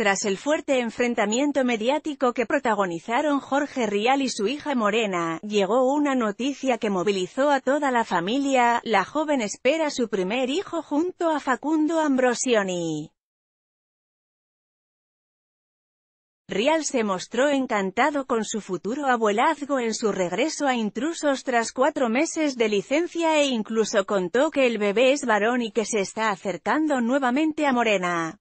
Tras el fuerte enfrentamiento mediático que protagonizaron Jorge Rial y su hija Morena, llegó una noticia que movilizó a toda la familia, la joven espera su primer hijo junto a Facundo Ambrosioni. Rial se mostró encantado con su futuro abuelazgo en su regreso a Intrusos tras cuatro meses de licencia e incluso contó que el bebé es varón y que se está acercando nuevamente a Morena.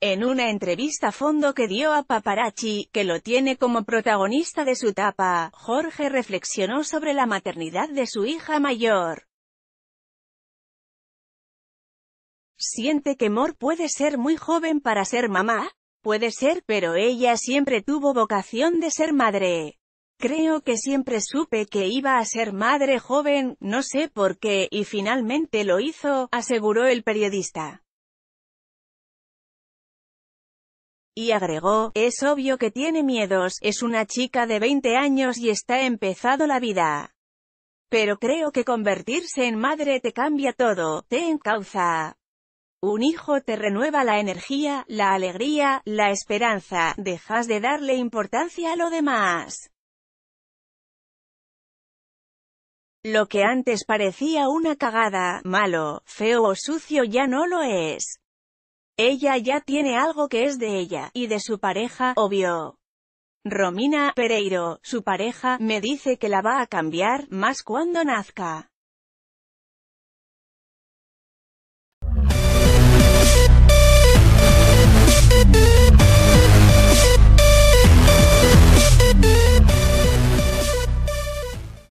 En una entrevista a fondo que dio a Paparazzi, que lo tiene como protagonista de su tapa, Jorge reflexionó sobre la maternidad de su hija mayor. ¿Siente que Mor puede ser muy joven para ser mamá? Puede ser, pero ella siempre tuvo vocación de ser madre. Creo que siempre supe que iba a ser madre joven, no sé por qué, y finalmente lo hizo, aseguró el periodista. y agregó, es obvio que tiene miedos, es una chica de 20 años y está empezado la vida. Pero creo que convertirse en madre te cambia todo, te encauza. Un hijo te renueva la energía, la alegría, la esperanza, dejas de darle importancia a lo demás. Lo que antes parecía una cagada, malo, feo o sucio ya no lo es. Ella ya tiene algo que es de ella, y de su pareja, obvio. Romina Pereiro, su pareja, me dice que la va a cambiar, más cuando nazca.